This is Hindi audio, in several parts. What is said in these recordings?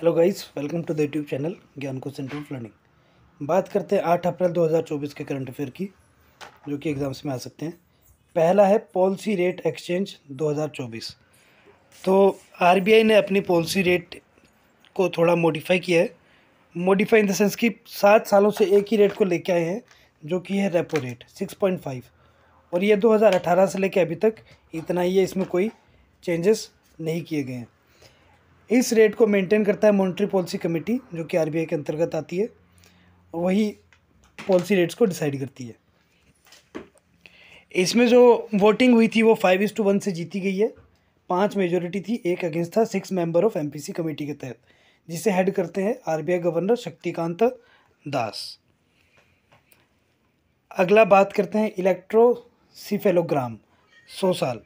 hello guys welcome to the YouTube channel Gyan को सेंट्रल लर्निंग बात करते हैं आठ अप्रैल 2024 के करंट अफेयर की जो कि एग्ज़ाम्स में आ सकते हैं पहला है पॉलिसी रेट एक्सचेंज 2024 तो आरबीआई ने अपनी पॉलिसी रेट को थोड़ा मॉडिफाई किया है मॉडिफाई इन द सेंस कि सात सालों से एक ही रेट को लेके आए हैं जो कि है रेपो रेट सिक्स और ये दो से लेकर अभी तक इतना ही है इसमें कोई चेंजेस नहीं किए गए हैं इस रेट को मेंटेन करता है मॉनेटरी पॉलिसी कमेटी जो कि आरबीआई के अंतर्गत आती है वही पॉलिसी रेट्स को डिसाइड करती है इसमें जो वोटिंग हुई थी वो फाइव इस टू वन से जीती गई है पांच मेजोरिटी थी एक अगेंस्ट था six member of MPC committee के तहत जिसे हेड करते हैं आरबीआई गवर्नर शक्तिकांत दास अगला बात करते हैं इलेक्ट्रोसीफेलोग्राम सौ साल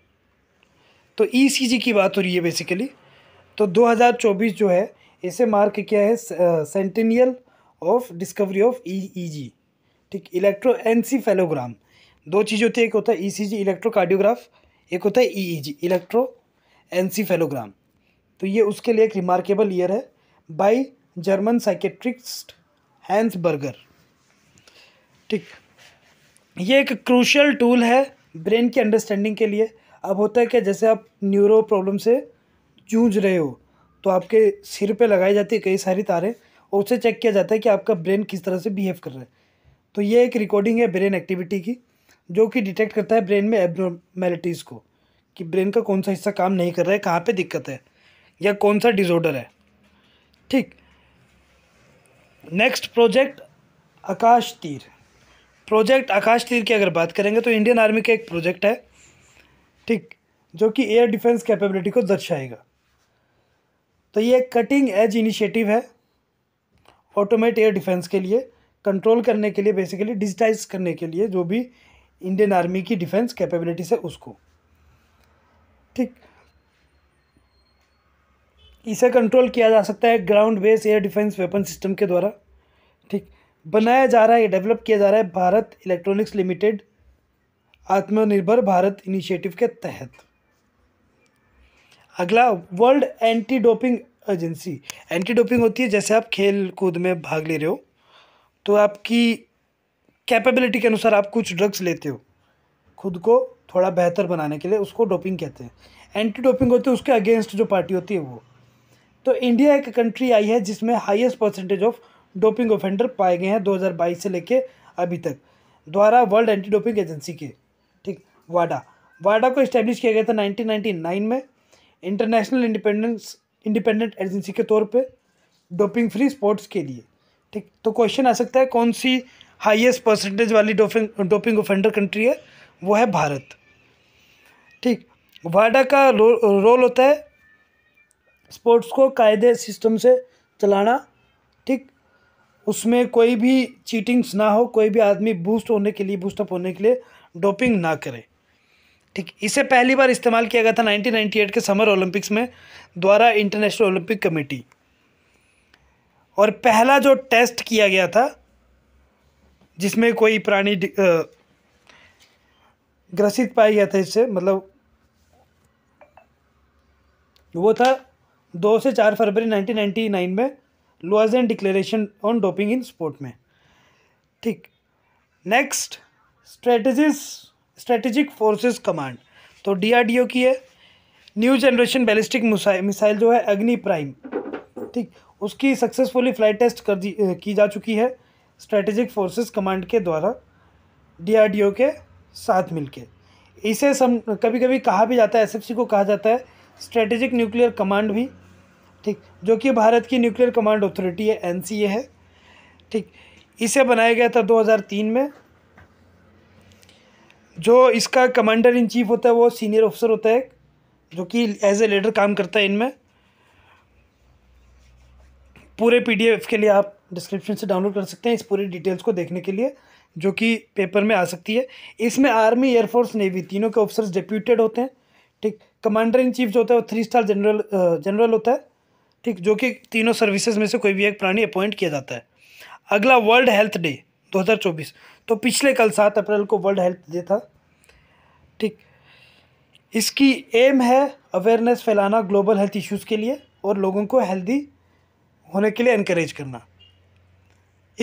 तो ईसीजी e की बात हो रही है बेसिकली तो 2024 जो है इसे मार्क किया है centennial of discovery of E ठीक इलेक्ट्रो एनसीफेलोग्राम दो चीज़ होती है एक होता है ईसीजी e इलेक्ट्रोकार्डियोग्राफ एक होता है ईईजी इलेक्ट्रो एनसीफेलोग्राम तो ये उसके लिए एक रिमार्केबल ईयर है by German psychiatrist Hans Berger ठीक ये एक क्रूशल टूल है ब्रेन की अंडरस्टैंडिंग के लिए अब होता है क्या जैसे आप न्यूरो प्रॉब्लम से जूझ रहे हो तो आपके सिर पे लगाई जाती है कई सारी तारें और उसे चेक किया जाता है कि आपका ब्रेन किस तरह से बिहेव कर रहा है तो ये एक रिकॉर्डिंग है ब्रेन एक्टिविटी की जो कि डिटेक्ट करता है ब्रेन में एबनॉर्मेलिटीज़ को कि ब्रेन का कौन सा हिस्सा काम नहीं कर रहा है कहाँ पर दिक्कत है या कौन सा डिसऑर्डर है ठीक नेक्स्ट प्रोजेक्ट आकाश तीर प्रोजेक्ट आकाश तीर की अगर बात करेंगे तो इंडियन आर्मी का एक प्रोजेक्ट है ठीक जो कि एयर डिफेंस कैपेबिलिटी को दर्शाएगा तो ये कटिंग एज इनिशिएटिव है ऑटोमेट एयर डिफेंस के लिए कंट्रोल करने के लिए बेसिकली डिजिटाइज करने के लिए जो भी इंडियन आर्मी की डिफेंस कैपेबिलिटी है उसको ठीक इसे कंट्रोल किया जा सकता है ground base air defence weapon system के द्वारा ठीक बनाया जा रहा है डेवलप किया जा रहा है भारत इलेक्ट्रॉनिक्स लिमिटेड आत्मनिर्भर भारत इनिशिएटिव के तहत अगला world anti doping agency anti doping होती है जैसे आप खेल कूद में भाग ले रहे हो तो आपकी कैपेबिलिटी के अनुसार आप कुछ ड्रग्स लेते हो खुद को थोड़ा बेहतर बनाने के लिए उसको डोपिंग कहते हैं एंटी डोपिंग होती है उसके अगेंस्ट जो पार्टी होती है वो तो इंडिया एक कंट्री आई है जिसमें highest percentage of doping offender पाए गए हैं 2022 से लेके अभी तक द्वारा वर्ल्ड एंटी डोपिंग एजेंसी के ठीक वाडा वाडा को इस्टेब्लिश किया गया था 1999 में इंटरनेशनल इंडिपेंडेंस इंडिपेंडेंट एजेंसी के तौर पे डोपिंग फ्री स्पोर्ट्स के लिए ठीक तो क्वेश्चन आ सकता है कौन सी हाईएस्ट परसेंटेज वाली डोपिंग डोपिंग ऑफेंडर कंट्री है वो है भारत ठीक वाडा का रो, रोल होता है स्पोर्ट्स को कायदे सिस्टम से चलाना ठीक उसमें कोई भी चीटिंग्स ना हो कोई भी आदमी बूस्ट होने के लिए बूस्टअप होने के लिए डोपिंग ना करे ठीक इसे पहली बार इस्तेमाल किया गया था 1998 के समर ओलंपिक्स में द्वारा इंटरनेशनल ओलंपिक कमेटी और पहला जो टेस्ट किया गया था जिसमें कोई प्राणी ग्रसित पाया गया था इससे मतलब वो था दो से चार फरवरी 1999 में laws and declaration on doping in sport में ठीक next strategies strategic forces command तो डीआरडीओ की है न्यू जनरेशन बैलिस्टिक मिसाइल जो है अग्नि प्राइम ठीक उसकी सक्सेसफुली फ्लाइट टेस्ट कर दी की जा चुकी है स्ट्रेटेजिक फोर्सेस कमांड के द्वारा डीआरडीओ के साथ मिलके इसे सम कभी कभी कहा भी जाता है एसएफसी को कहा जाता है स्ट्रेटेजिक न्यूक्लियर कमांड भी ठीक जो कि भारत की न्यूक्लियर कमांड अथॉरिटी है एनसीए है ठीक इसे बनाया गया था दो में जो इसका कमांडर इन चीफ होता है वो सीनियर ऑफिसर होता है जो कि एज ए लीडर काम करता है इनमें पूरे पीडीएफ के लिए आप डिस्क्रिप्शन से डाउनलोड कर सकते हैं इस पूरी डिटेल्स को देखने के लिए जो कि पेपर में आ सकती है इसमें आर्मी एयरफोर्स नेवी तीनों के ऑफिसर्स डेप्यूटेड होते हैं ठीक कमांडर इन चीफ जो होता है वो थ्री स्टार जनरल जनरल होता है ठीक जो कि तीनों सर्विसेज में से कोई भी एक प्राणी अपॉइंट किया जाता है अगला वर्ल्ड हेल्थ डे 2024 तो पिछले कल सात अप्रैल को वर्ल्ड हेल्थ डे था ठीक इसकी एम है अवेयरनेस फैलाना ग्लोबल हेल्थ इश्यूज़ के लिए और लोगों को हेल्दी होने के लिए इनक्रेज करना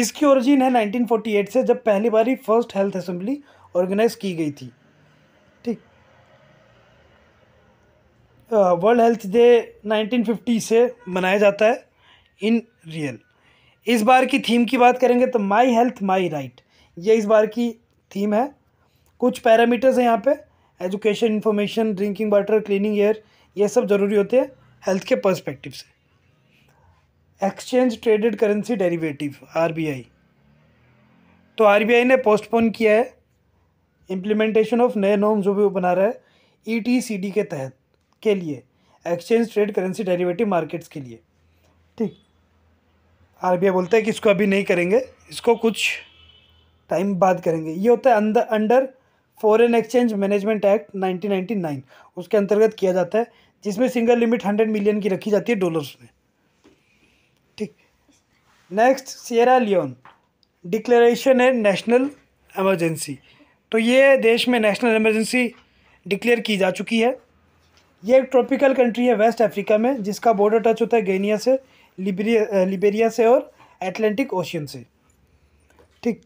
इसकी ओरिजिन है 1948 से जब पहली बार ही फर्स्ट हेल्थ असम्बली ऑर्गेनाइज की गई थी ठीक वर्ल्ड हेल्थ डे 1950 से मनाया जाता है इन रियल इस बार की थीम की बात करेंगे तो माई हेल्थ माई राइट ये इस बार की थीम है कुछ पैरामीटर्स हैं यहाँ पे education information drinking water cleaning air ये सब ज़रूरी होते हैं हेल्थ के पर्सपेक्टिव से exchange traded currency derivative RBI तो आरबीआई ने पोस्टपोन किया है इम्प्लीमेंटेशन ऑफ नए नॉर्म जो भी वो बना रहा है ईटीसीडी e के तहत के लिए exchange trade currency derivative markets के लिए ठीक आरबीआई बोलता है कि इसको अभी नहीं करेंगे इसको कुछ टाइम बात करेंगे ये होता है अंदर under foreign exchange management act 1999 उसके अंतर्गत किया जाता है जिसमें सिंगल लिमिट हंड्रेड मिलियन की रखी जाती है डॉलर्स में ठीक नेक्स्ट सियरा लियोन डिक्लेरेशन है नेशनल एमरजेंसी तो ये देश में नेशनल एमरजेंसी डिक्लेयर की जा चुकी है ये एक ट्रॉपिकल कंट्री है वेस्ट अफ्रीका में जिसका बॉर्डर टच होता है गेनिया से लिबेरिया लिबेरिया से और एटलांटिक ओशियन से ठीक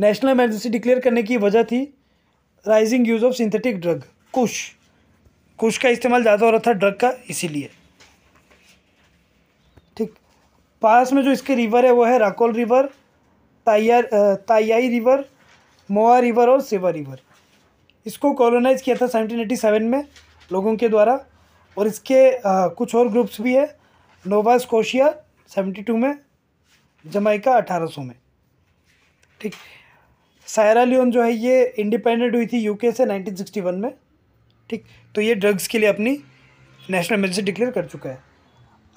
नेशनल इमरजेंसी डिक्लेयर करने की वजह थी rising use of synthetic drug kush kush का इस्तेमाल ज़्यादा हो रहा था ड्रग का इसीलिए ठीक पास में जो इसके रिवर है वो है राकोल रिवर ताइयार ताइयाई रिवर मोआ रिवर और सेवा रिवर इसको कॉलोनाइज किया था सेवनटीन एटी सेवन में लोगों के द्वारा और इसके आ, कुछ और ग्रुप्स भी है नोवा स्कोशिया सेवेंटी टू में जमाइका अठारह सौ में ठीक सायरा लियोन जो है ये इंडिपेंडेंट हुई थी यूके से 1961 में ठीक तो ये ड्रग्स के लिए अपनी नेशनल एमरजेंसी डिक्लेयर कर चुका है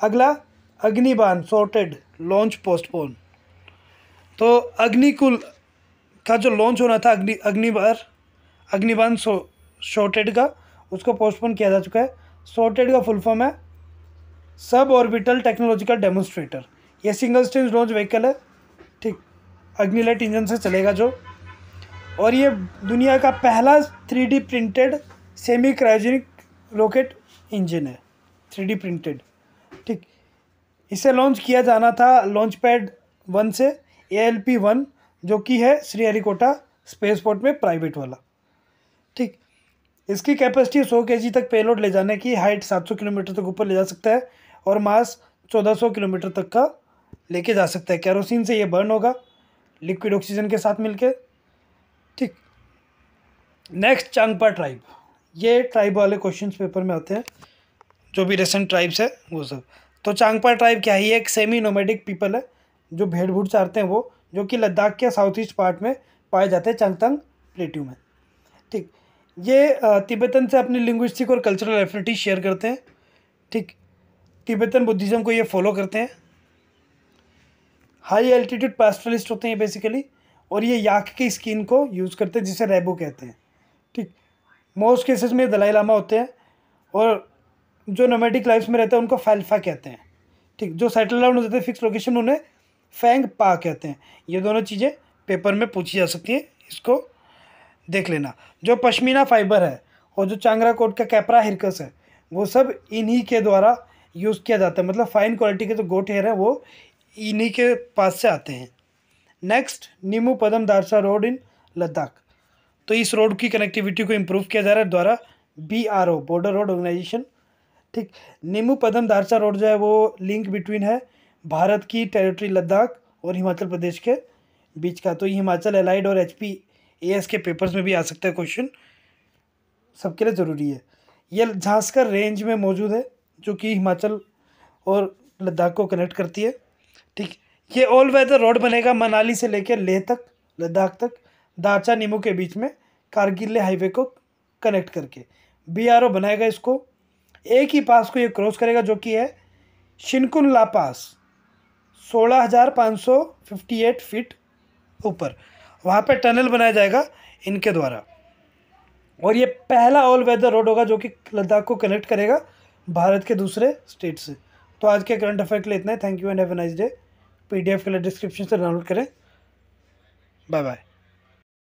अगला अग्निबान सॉर्टेड लॉन्च पोस्टपोन तो अग्निकुल का जो लॉन्च होना था अग्नि अग्निबार अग्निबान सो शॉर्टेड का उसको पोस्टपोन किया जा चुका है सॉर्टेड का फुल फॉर्म है सब ऑर्बिटल टेक्नोलॉजिकल डेमोस्ट्रेटर यह सिंगल स्टेज लॉन्च व्हीकल है ठीक अग्निलाइट इंजन से चलेगा जो और ये दुनिया का पहला three printed semi cryogenic rocket engine है थ्री प्रिंटेड ठीक इसे लॉन्च किया जाना था लॉन्च पैड वन से ए एल पी वन जो कि है श्रीहरिकोटा स्पेसपोर्ट में प्राइवेट वाला ठीक इसकी कैपेसिटी 100 के तक पेलोड ले जाने की हाइट 700 किलोमीटर तक ऊपर ले जा सकता है और मास 1400 किलोमीटर तक का लेके जा सकता है कैरोसिन से ये बर्न होगा लिक्विड ऑक्सीजन के साथ मिलकर नेक्स्ट चांगपा ट्राइब ये ट्राइब वाले क्वेश्चन पेपर में आते हैं जो भी रिसेंट ट्राइब्स है वो सब तो चांगपा ट्राइब क्या है ये एक सेमी नोमेडिक पीपल है जो भेड़ भूड़ चारते हैं वो जो कि लद्दाख के साउथ ईस्ट पार्ट में पाए जाते हैं चांगतंग प्लेट्यू में ठीक ये तिब्बतन से अपनी लिंग्विस्टिक और कल्चरल एफिनिटी शेयर करते हैं ठीक तिब्बतन बुद्धिज़्म को ये फॉलो करते हैं हाई एल्टीट्यूड पास्टलिस्ट होते हैं बेसिकली और ये याक की स्किन को यूज़ करते हैं जिसे रेबो कहते हैं मोस्ट केसेस में दलाई लामा होते हैं और जो नोमेटिक लाइफ में रहते हैं उनको फैल्फा कहते हैं ठीक जो सेटल डाउन हो जाते हैं फिक्स लोकेशन उन्हें फ़ेंग पा कहते हैं ये दोनों चीज़ें पेपर में पूछी जा सकती है इसको देख लेना जो पश्मीना फाइबर है और जो चांगरा कोट का कैपरा हिरकस है वो सब इन्हीं के द्वारा यूज़ किया जाता है मतलब फाइन क्वालिटी के जो गोट हेयर है वो इन्हीं के पास से आते हैं next Nimmu Padum Darcha road in Ladakh तो इस रोड की कनेक्टिविटी को इम्प्रूव किया जा रहा है द्वारा B R O border road organisation ठीक नीमू पदम दारचा रोड जो है वो लिंक बिटवीन है भारत की टेरिटरी लद्दाख और हिमाचल प्रदेश के बीच का तो ये हिमाचल एलाइड और एच पी एस के पेपर्स में भी आ सकता है क्वेश्चन सबके लिए ज़रूरी है यह झांसकर रेंज में मौजूद है जो कि हिमाचल और लद्दाख को कनेक्ट करती है ठीक ये ऑल वेदर रोड बनेगा मनाली से लेकर लेह तक लद्दाख तक दाचा नीमू के बीच में कारगिले हाईवे को कनेक्ट करके बी आर ओ बनाएगा इसको एक ही पास को ये क्रॉस करेगा जो कि है शिनकुनला पास सोलह हज़ार पाँच सौ फिफ्टी एट फीट ऊपर वहाँ पे टनल बनाया जाएगा इनके द्वारा और ये पहला ऑल वेदर रोड होगा जो कि लद्दाख को कनेक्ट करेगा भारत के दूसरे स्टेट से तो आज के करंट अफेयर के लिए इतना है thank you and have a nice day PDF के लिए डिस्क्रिप्शन से डाउनलोड करें बाय बाय